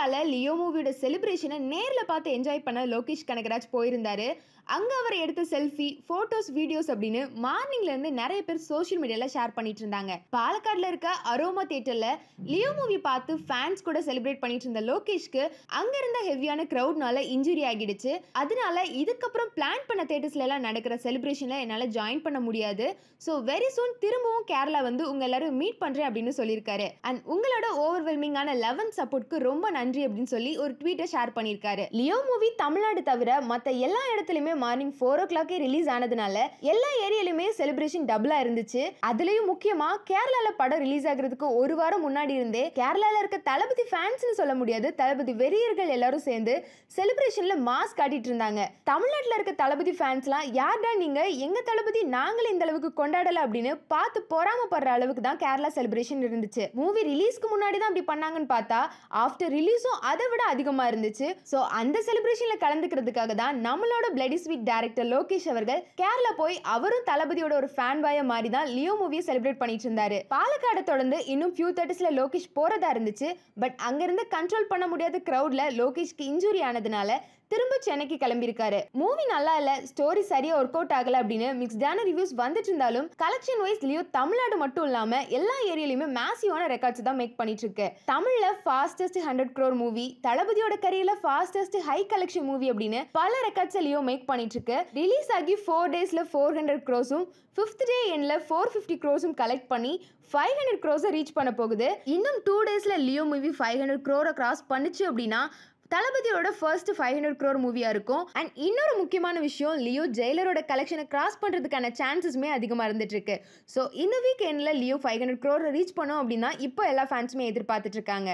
கேரளாவில் லியோ மூவியோட செலிப்ரேஷனை நேரில் பார்த்து என்ஜாய் பண்ண லோகேஷ் கனகராஜ் போயிருந்தார் அங்கே அவர் எடுத்த செல்ஃபி ஃபோட்டோஸ் வீடியோஸ் அப்படின்னு மார்னிங்லேருந்து நிறைய பேர் சோஷியல் மீடியாவில் ஷேர் பண்ணிட்டு இருந்தாங்க பாலக்காடில் இருக்க அரோமா தேட்டரில் லியோ மூவி பார்த்து ஃபேன்ஸ் கூட செலிப்ரேட் பண்ணிட்டு இருந்த லோகேஷ்க்கு அங்கே இருந்த ஹெவியான க்ரௌட்னால இன்ஜுரி ஆகிடுச்சு அதனால இதுக்கப்புறம் பிளான் பண்ண தேட்டர்ஸ்ல எல்லாம் நடக்கிற செலிப்ரேஷனில் என்னால் ஜாயின் பண்ண முடியாது ஸோ வெரி சூன் திரும்பவும் கேரளா வந்து உங்க எல்லாரும் மீட் பண்ணுறேன் அப்படின்னு சொல்லியிருக்காரு அண்ட் உங்களோட ஓவர்வெல்மிங்கான லெவன் சப்போர்ட்க்கு ரொம்ப நன்றி நன்றி அப்படின்னு சொல்லி ஒரு ட்வீட்டை ஷேர் பண்ணியிருக்காரு லியோ மூவி தமிழ்நாடு தவிர மற்ற எல்லா இடத்துலையுமே மார்னிங் ஃபோர் ஓ கிளாக்கே ரிலீஸ் ஆனதுனால எல்லா ஏரியாலையுமே செலிப்ரேஷன் டபுளாக இருந்துச்சு அதுலேயும் முக்கியமாக கேரளாவில் படம் ரிலீஸ் ஆகிறதுக்கு ஒரு வாரம் முன்னாடி இருந்தே கேரளாவில் இருக்க தளபதி ஃபேன்ஸ்னு சொல்ல முடியாது தளபதி வெறியர்கள் எல்லாரும் சேர்ந்து செலிப்ரேஷனில் மாஸ்க் காட்டிட்டு இருந்தாங்க தமிழ்நாட்டில் இருக்க தளபதி ஃபேன்ஸ்லாம் யார்டா நீங்கள் எங்கள் தளபதி நாங்களே இந்த அளவுக்கு கொண்டாடலை அப்படின்னு பார்த்து பொறாமப்படுற அளவுக்கு தான் கேரளா செலிப்ரேஷன் இருந்துச்சு மூவி ரிலீஸ்க்கு முன்னாடி தான் அப்படி பண்ணாங்கன்னு பார்த்தா ஆஃப்டர் ரிலீஸ் வியூஸும் அதை விட அதிகமாக இருந்துச்சு ஸோ அந்த செலிப்ரேஷனில் கலந்துக்கிறதுக்காக தான் நம்மளோட பிளடி ஸ்வீட் டேரக்டர் லோகேஷ் அவர்கள் கேரளா போய் அவரும் தளபதியோட ஒரு ஃபேன் பாய மாதிரி தான் லியோ மூவியை செலிப்ரேட் பண்ணிட்டு இருந்தாரு பாலக்காடை தொடர்ந்து இன்னும் ஃபியூ தேர்ட்டிஸில் லோகேஷ் போகிறதா இருந்துச்சு பட் அங்கேருந்து கண்ட்ரோல் பண்ண முடியாத க்ரௌடில் லோகேஷ்க்கு இன்ஜூரி ஆனதுனால திரும்ப சென்னைக்கு கிளம்பியிருக்காரு மூவி நல்லா இல்ல ஸ்டோரி சரியா ஒர்க் அவுட் ஆகல அப்படின்னு மிக்ஸ்டான ரிவ்யூஸ் வந்துட்டு இருந்தாலும் கலெக்ஷன் வைஸ்லயும் தமிழ்நாடு மட்டும் இல்லாம எல்லா ஏரியாலையுமே மேசிவான ரெக்கார்ட்ஸ் தான் மேக் பண்ணிட்டு இருக்கு தமிழ்ல ஃபாஸ்டஸ்ட் ஹண்ட்ரட் க்ரோர் மூவி தளபதியோட கரியர்ல ஃபாஸ்டஸ்ட் ஹை கலெக்ஷன் மூவி அப்படின்னு பல ரெக்கார்ட்ஸ் லியோ மேக் பண்ணிட்டு இருக்கு ரிலீஸ் ஆகி ஃபோர் டேஸ்ல ஃபோர் ஹண்ட்ரட் க்ரோஸும் ஃபிஃப்த் டே எண்ட்ல ஃபோர் ஃபிஃப்டி க்ரோஸும் கலெக்ட் பண்ணி ஃபைவ் ஹண்ட்ரட் க்ரோஸை ரீச் பண்ண போகுது இன்னும் டூ டேஸ்ல லியோ மூவி ஃபைவ் ஹண்ட்ரட் க்ரோரை கிராஸ் பண்ணுச்சு அப்படின்னா தளபதியோட ஃபர்ஸ்ட் ஃபைவ் ஹண்ட்ரட் க்ரோர் மூவியாக இருக்கும் அண்ட் இன்னொரு முக்கியமான விஷயம் லியோ ஜெயிலரோட கலெக்ஷனை கிராஸ் பண்ணுறதுக்கான சான்சஸ்மே அதிகமாக இருந்துட்டுருக்கு ஸோ இந்த வீக் எண்டில் லியோ ஃபைவ் ஹண்ட்ரட் க்ரோரை ரீச் பண்ணோம் அப்படின்னா இப்போ எல்லா ஃபேன்ஸுமே எதிர்பார்த்துட்ருக்காங்க